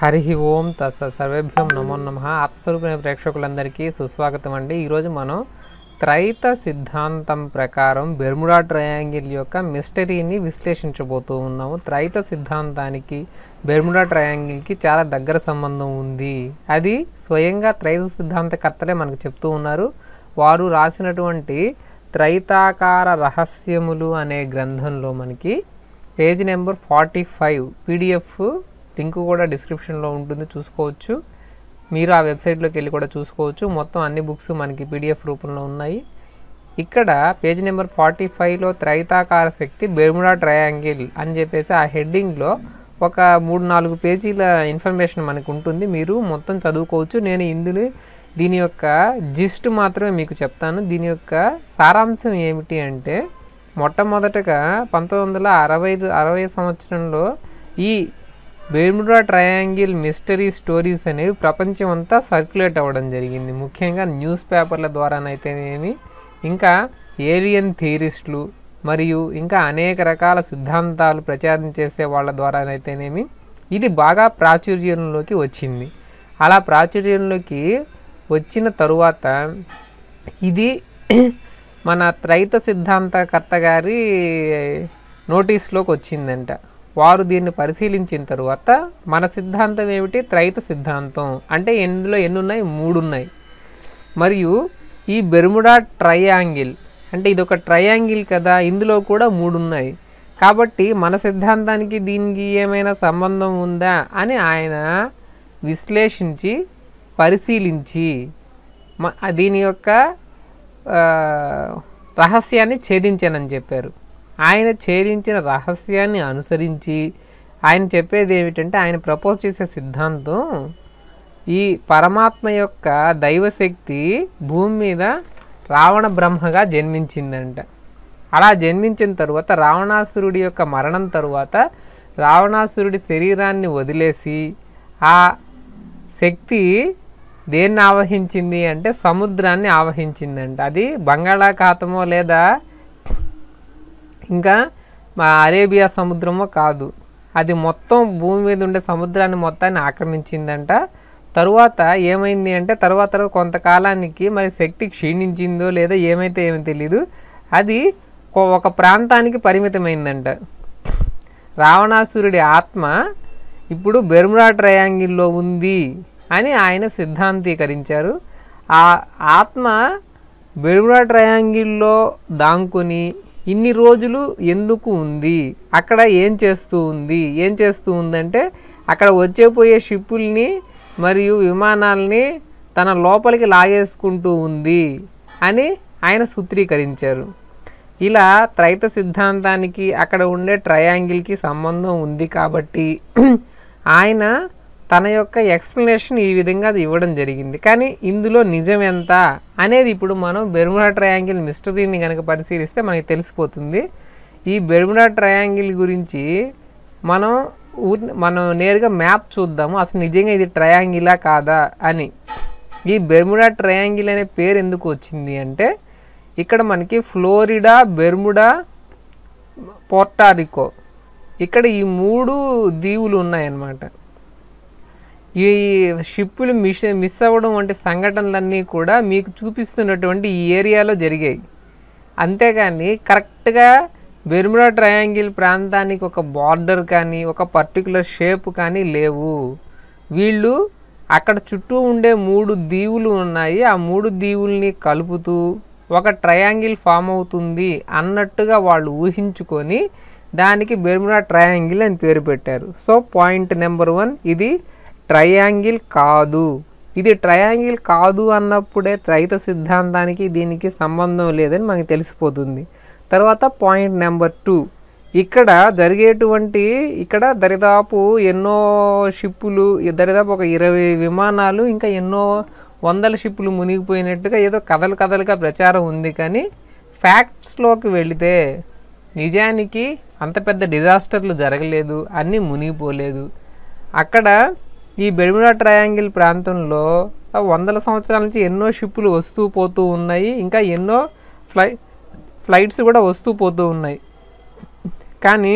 హరి ఓం తత్స సర్వేభ్యం నమో నమ ఆత్మస్వరూపమైన ప్రేక్షకులందరికీ సుస్వాగతం అండి ఈరోజు మనం త్రైత సిద్ధాంతం ప్రకారం బెర్ముడా ట్రయాంగిల్ యొక్క మిస్టరీని విశ్లేషించబోతూ ఉన్నాము త్రైత సిద్ధాంతానికి బెర్ముడా ట్రయాంగిల్కి చాలా దగ్గర సంబంధం ఉంది అది స్వయంగా త్రైత సిద్ధాంతకర్తలే మనకు చెప్తూ ఉన్నారు వారు రాసినటువంటి త్రైతాకార రహస్యములు అనే గ్రంథంలో మనకి page number forty five PDF link కూడా డిస్క్రిప్షన్లో ఉంటుంది చూసుకోవచ్చు మీరు ఆ వెబ్సైట్లోకి వెళ్ళి కూడా చూసుకోవచ్చు మొత్తం అన్ని బుక్స్ మనకి పీడిఎఫ్ రూపంలో ఉన్నాయి ఇక్కడ పేజ్ నెంబర్ ఫార్టీ ఫైవ్లో త్రైతాకార శక్తి బెర్ముడా ట్రయాంగిల్ అని చెప్పేసి ఆ హెడ్డింగ్లో ఒక మూడు నాలుగు పేజీల ఇన్ఫర్మేషన్ మనకు ఉంటుంది మీరు మొత్తం చదువుకోవచ్చు నేను ఇందులో దీని యొక్క జిస్ట్ మాత్రమే మీకు చెప్తాను దీని యొక్క సారాంశం ఏమిటి అంటే మొట్టమొదటగా పంతొమ్మిది వందల అరవై అరవై సంవత్సరంలో ఈ బెర్ముడా ట్రయాంగిల్ మిస్టరీ స్టోరీస్ అనేవి ప్రపంచం అంతా సర్క్యులేట్ అవ్వడం జరిగింది ముఖ్యంగా న్యూస్ పేపర్ల ద్వారానైతేనేమి ఇంకా ఏలియన్ థియరిస్టులు మరియు ఇంకా అనేక రకాల సిద్ధాంతాలు ప్రచారం చేసే వాళ్ళ ద్వారానైతేనేమి ఇది బాగా ప్రాచుర్యంలోకి వచ్చింది అలా ప్రాచుర్యంలోకి వచ్చిన తరువాత ఇది మన త్రైత సిద్ధాంతకర్త గారి నోటీస్లోకి వచ్చిందంట వారు దీన్ని పరిశీలించిన తరువాత మన సిద్ధాంతం ఏమిటి త్రైత సిద్ధాంతం అంటే ఎందులో ఎన్ని ఉన్నాయి మూడు ఉన్నాయి మరియు ఈ బెర్ముడా ట్రయాంగిల్ అంటే ఇది ఒక ట్రయాంగిల్ కదా ఇందులో కూడా మూడు ఉన్నాయి కాబట్టి మన సిద్ధాంతానికి దీనికి ఏమైనా సంబంధం ఉందా అని ఆయన విశ్లేషించి పరిశీలించి దీని యొక్క రహస్యాన్ని ఛేదించానని చెప్పారు ఆయన ఛేదించిన రహస్యాన్ని అనుసరించి ఆయన చెప్పేది ఏమిటంటే ఆయన ప్రపోజ్ చేసే సిద్ధాంతం ఈ పరమాత్మ యొక్క దైవశక్తి భూమి మీద రావణ బ్రహ్మగా జన్మించిందంట అలా జన్మించిన తరువాత రావణాసురుడి యొక్క మరణం తరువాత రావణాసురుడి శరీరాన్ని వదిలేసి ఆ శక్తి దేన్ని ఆవహించింది అంటే సముద్రాన్ని ఆవహించిందంట అది బంగాళాఖాతమో లేదా ఇంకా మా అరేబియా సముద్రమో కాదు అది మొత్తం భూమి మీద ఉండే సముద్రాన్ని మొత్తాన్ని ఆక్రమించిందంట తరువాత ఏమైంది అంటే తరువాత కొంతకాలానికి మరి శక్తి క్షీణించిందో లేదా ఏమైతే ఏమీ తెలీదు అది ఒక ప్రాంతానికి పరిమితమైందంట రావణాసురుడి ఆత్మ ఇప్పుడు బెర్మురా ట్రయాంగిల్లో ఉంది అని ఆయన సిద్ధాంతీకరించారు ఆ ఆత్మ బెర్మురా ట్రయాంగిల్లో దాంకుని ఇన్ని రోజులు ఎందుకు ఉంది అక్కడ ఏం చేస్తూ ఉంది ఏం చేస్తూ ఉందంటే అక్కడ వచ్చే పోయే షిప్పుల్ని మరియు విమానాల్ని తన లోపలికి లాగేసుకుంటూ ఉంది అని ఆయన సూత్రీకరించారు ఇలా త్రైత సిద్ధాంతానికి అక్కడ ఉండే ట్రయాంగిల్కి సంబంధం ఉంది కాబట్టి ఆయన తన యొక్క ఎక్స్ప్లెనేషన్ ఈ విధంగా అది ఇవ్వడం జరిగింది కానీ ఇందులో నిజం ఎంత అనేది ఇప్పుడు మనం బెర్ముడా ట్రయాంగిల్ మిస్టరీని కనుక పరిశీలిస్తే మనకి తెలిసిపోతుంది ఈ బెర్ముడా ట్రయాంగిల్ గురించి మనం మనం నేరుగా మ్యాప్ చూద్దాము అసలు నిజంగా ఇది ట్రయాంగిలా కాదా అని ఈ బెర్ముడా ట్రయాంగిల్ అనే పేరు ఎందుకు వచ్చింది అంటే ఇక్కడ మనకి ఫ్లోరిడా బెర్ముడా పోర్టారికో ఇక్కడ ఈ మూడు దీవులు ఉన్నాయన్నమాట ఈ షిప్పులు మిస్ మిస్ అవ్వడం వంటి సంఘటనలన్నీ కూడా మీకు చూపిస్తున్నటువంటి ఈ ఏరియాలో జరిగాయి అంతేకాని కరెక్ట్గా బెర్ముడా ట్రయాంగిల్ ప్రాంతానికి ఒక బార్డర్ కానీ ఒక పర్టికులర్ షేప్ కానీ లేవు వీళ్ళు అక్కడ చుట్టూ ఉండే మూడు దీవులు ఉన్నాయి ఆ మూడు దీవుల్ని కలుపుతూ ఒక ట్రయాంగిల్ ఫామ్ అవుతుంది అన్నట్టుగా వాళ్ళు ఊహించుకొని దానికి బెర్ముడా ట్రయాంగిల్ అని పేరు పెట్టారు సో పాయింట్ నెంబర్ వన్ ఇది ట్రయాంగిల్ కాదు ఇది ట్రయాంగిల్ కాదు అన్నప్పుడే త్రైత సిద్ధాంతానికి దీనికి సంబంధం లేదని మనకు తెలిసిపోతుంది తర్వాత పాయింట్ నెంబర్ టూ ఇక్కడ జరిగేటువంటి ఇక్కడ దరిదాపు ఎన్నో షిప్పులు దరిదాపు ఒక ఇరవై విమానాలు ఇంకా ఎన్నో వందల షిప్పులు మునిగిపోయినట్టుగా ఏదో కథలు కథలుగా ప్రచారం ఉంది కానీ ఫ్యాక్ట్స్లోకి వెళితే నిజానికి అంత పెద్ద డిజాస్టర్లు జరగలేదు అన్నీ మునిగిపోలేదు అక్కడ ఈ బెర్ముడా ట్రయాంగిల్ ప్రాంతంలో వందల సంవత్సరాల నుంచి ఎన్నో షిప్పులు వస్తూ పోతూ ఉన్నాయి ఇంకా ఎన్నో ఫ్లై ఫ్లైట్స్ కూడా వస్తూ పోతూ ఉన్నాయి కానీ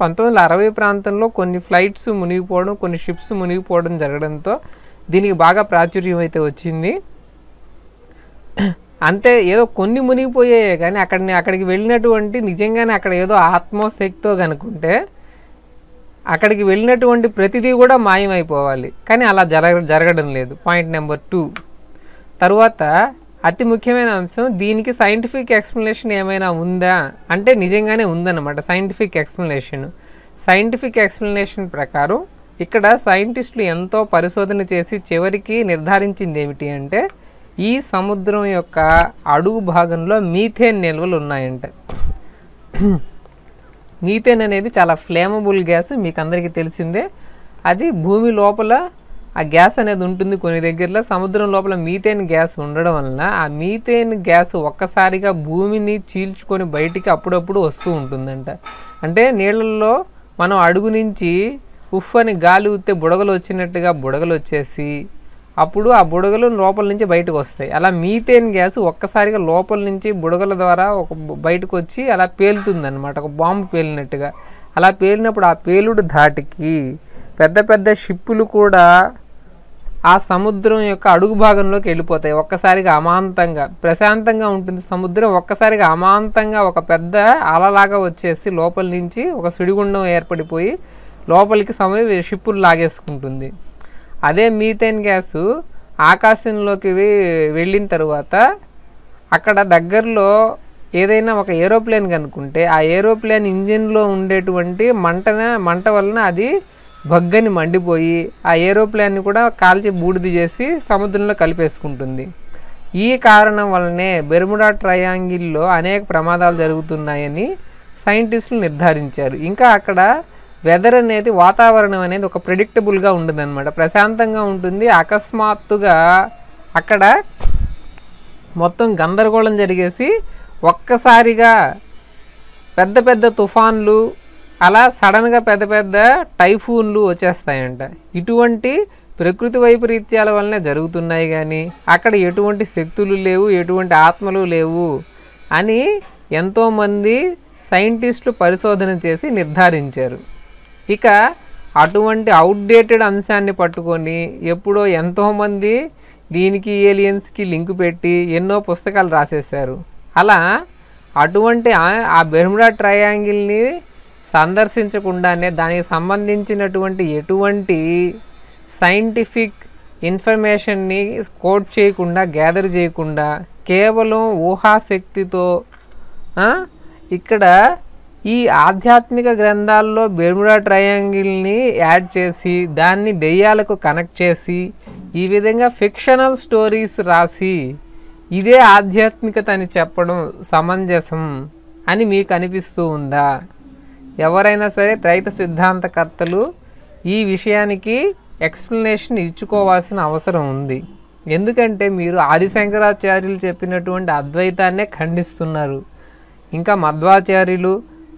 పంతొమ్మిది వందల అరవై ప్రాంతంలో కొన్ని ఫ్లైట్స్ మునిగిపోవడం కొన్ని షిప్స్ మునిగిపోవడం జరగడంతో దీనికి బాగా ప్రాచుర్యం అయితే వచ్చింది అంతే ఏదో కొన్ని మునిగిపోయాయి కానీ అక్కడ అక్కడికి వెళ్ళినటువంటి నిజంగానే అక్కడ ఏదో ఆత్మశక్తితో కనుకుంటే అక్కడికి వెళ్ళినటువంటి ప్రతిదీ కూడా మాయమైపోవాలి కానీ అలా జరగ జరగడం లేదు పాయింట్ నెంబర్ టూ తరువాత అతి ముఖ్యమైన అంశం దీనికి సైంటిఫిక్ ఎక్స్ప్లెనేషన్ ఏమైనా ఉందా అంటే నిజంగానే ఉందన్నమాట సైంటిఫిక్ ఎక్స్ప్లెనేషన్ సైంటిఫిక్ ఎక్స్ప్లెనేషన్ ప్రకారం ఇక్కడ సైంటిస్టులు ఎంతో పరిశోధన చేసి చివరికి నిర్ధారించింది ఏమిటి అంటే ఈ సముద్రం యొక్క అడుగు భాగంలో మీథేన్ నిల్వలు ఉన్నాయంట మీథేన్ అనేది చాలా ఫ్లేమబుల్ గ్యాస్ మీకు అందరికీ తెలిసిందే అది భూమి లోపల ఆ గ్యాస్ అనేది ఉంటుంది కొన్ని దగ్గరలో సముద్రం లోపల మీథేన్ గ్యాస్ ఉండడం వలన ఆ మీథేన్ గ్యాస్ ఒక్కసారిగా భూమిని చీల్చుకొని బయటికి అప్పుడప్పుడు వస్తూ ఉంటుందంట అంటే నీళ్ళల్లో మనం అడుగు నుంచి ఉఫ్ అని గాలి ఉత్తే బుడగలు వచ్చినట్టుగా బుడగలు వచ్చేసి అప్పుడు ఆ బుడగలు లోపల నుంచి బయటకు వస్తాయి అలా మీథేన్ గ్యాస్ ఒక్కసారిగా లోపల నుంచి బుడగల ద్వారా ఒక బయటకు వచ్చి అలా పేలుతుందన్నమాట ఒక బాంబు పేలినట్టుగా అలా పేలినప్పుడు ఆ పేలుడు ధాటికి పెద్ద పెద్ద షిప్పులు కూడా ఆ సముద్రం యొక్క అడుగు భాగంలోకి వెళ్ళిపోతాయి ఒక్కసారిగా అమాంతంగా ప్రశాంతంగా ఉంటుంది సముద్రం ఒక్కసారిగా అమాంతంగా ఒక పెద్ద అలలాగా వచ్చేసి లోపల నుంచి ఒక సుడిగుండం ఏర్పడిపోయి లోపలికి సమయం షిప్పులు లాగేసుకుంటుంది అదే మీథేన్ గ్యాసు ఆకాశంలోకి వెళ్ళిన తరువాత అక్కడ దగ్గరలో ఏదైనా ఒక ఏరోప్లేన్ కనుక్కుంటే ఆ ఏరోప్లేన్ ఇంజిన్లో ఉండేటువంటి మంటన మంట వలన అది బగ్గని మండిపోయి ఆ ఏరోప్లేన్ని కూడా కాల్చి బూడిది చేసి సముద్రంలో కలిపేసుకుంటుంది ఈ కారణం వలనే బెర్ముడా ట్రయాంగిల్లో అనేక ప్రమాదాలు జరుగుతున్నాయని సైంటిస్టులు నిర్ధారించారు ఇంకా అక్కడ వెదర్ అనేది వాతావరణం అనేది ఒక ప్రిడిక్టబుల్గా ఉంటుంది అనమాట ప్రశాంతంగా ఉంటుంది అకస్మాత్తుగా అక్కడ మొత్తం గందరగోళం జరిగేసి ఒక్కసారిగా పెద్ద పెద్ద తుఫాన్లు అలా సడన్గా పెద్ద పెద్ద టైఫూన్లు వచ్చేస్తాయంట ఇటువంటి ప్రకృతి వైపరీత్యాల వల్లనే జరుగుతున్నాయి కానీ అక్కడ ఎటువంటి శక్తులు లేవు ఎటువంటి ఆత్మలు లేవు అని ఎంతోమంది సైంటిస్టులు పరిశోధన చేసి నిర్ధారించారు ఇక అటువంటి అవుట్డేటెడ్ అంశాన్ని పట్టుకొని ఎప్పుడో ఎంతోమంది దీనికి ఏలియన్స్కి లింక్ పెట్టి ఎన్నో పుస్తకాలు రాసేశారు అలా అటువంటి ఆ బెర్ముడా ట్రయాంగిల్ని సందర్శించకుండానే దానికి సంబంధించినటువంటి ఎటువంటి సైంటిఫిక్ ఇన్ఫర్మేషన్ని కోట్ చేయకుండా గ్యాదర్ చేయకుండా కేవలం ఊహాశక్తితో ఇక్కడ ఈ ఆధ్యాత్మిక గ్రంథాల్లో బెర్ముడా ట్రయాంగిల్ని యాడ్ చేసి దాన్ని దెయ్యాలకు కనెక్ట్ చేసి ఈ విధంగా ఫిక్షనల్ స్టోరీస్ రాసి ఇదే ఆధ్యాత్మికత అని చెప్పడం సమంజసం అని మీకు అనిపిస్తూ ఉందా ఎవరైనా సరే త్రైత సిద్ధాంతకర్తలు ఈ విషయానికి ఎక్స్ప్లెనేషన్ ఇచ్చుకోవాల్సిన అవసరం ఉంది ఎందుకంటే మీరు ఆదిశంకరాచార్యులు చెప్పినటువంటి అద్వైతాన్నే ఖండిస్తున్నారు ఇంకా మధ్వాచార్యులు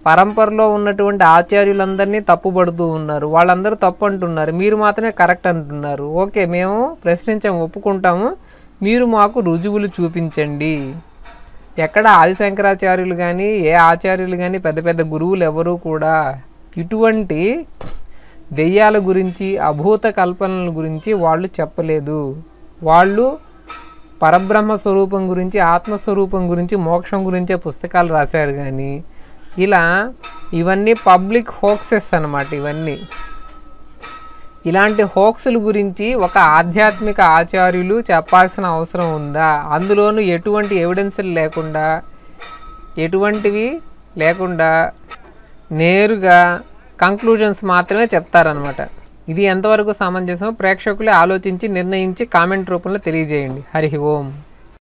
పరంపరలో ఉన్నటువంటి ఆచార్యులందరినీ తప్పుబడుతూ ఉన్నారు వాళ్ళందరూ తప్పు అంటున్నారు మీరు మాత్రమే కరెక్ట్ అంటున్నారు ఓకే మేము ప్రశ్నించాము ఒప్పుకుంటాము మీరు మాకు రుజువులు చూపించండి ఎక్కడ ఆదిశంకరాచార్యులు కానీ ఏ ఆచార్యులు కానీ పెద్ద పెద్ద గురువులు ఎవరూ కూడా ఇటువంటి దెయ్యాల గురించి అభూత కల్పనల గురించి వాళ్ళు చెప్పలేదు వాళ్ళు పరబ్రహ్మ స్వరూపం గురించి ఆత్మస్వరూపం గురించి మోక్షం గురించే పుస్తకాలు రాశారు కానీ ఇలా ఇవన్నీ పబ్లిక్ హోక్సెస్ అనమాట ఇవన్నీ ఇలాంటి హోక్సుల గురించి ఒక ఆధ్యాత్మిక ఆచార్యులు చెప్పాల్సిన అవసరం ఉందా అందులోనూ ఎటువంటి ఎవిడెన్సులు లేకుండా ఎటువంటివి లేకుండా నేరుగా కంక్లూజన్స్ మాత్రమే చెప్తారనమాట ఇది ఎంతవరకు సమంజసం ప్రేక్షకులే ఆలోచించి నిర్ణయించి కామెంట్ రూపంలో తెలియజేయండి హరి ఓం